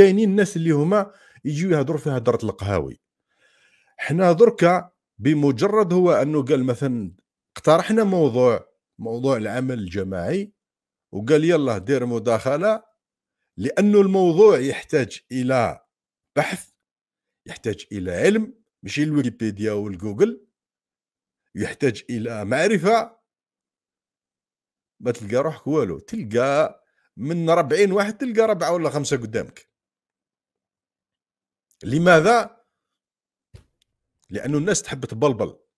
كاينين الناس اللي هما يجيو يهضروا في هضره القهاوي حنا دركا بمجرد هو انه قال مثلا اقترحنا موضوع موضوع العمل الجماعي وقال يلا دير مداخله لانه الموضوع يحتاج الى بحث يحتاج الى علم ماشي الويكيبيديا والجوجل يحتاج الى معرفه ما تلقى روحك والو تلقى من 40 واحد تلقى ربعه ولا خمسه قدامك لماذا؟ لأن الناس تحب تبلبل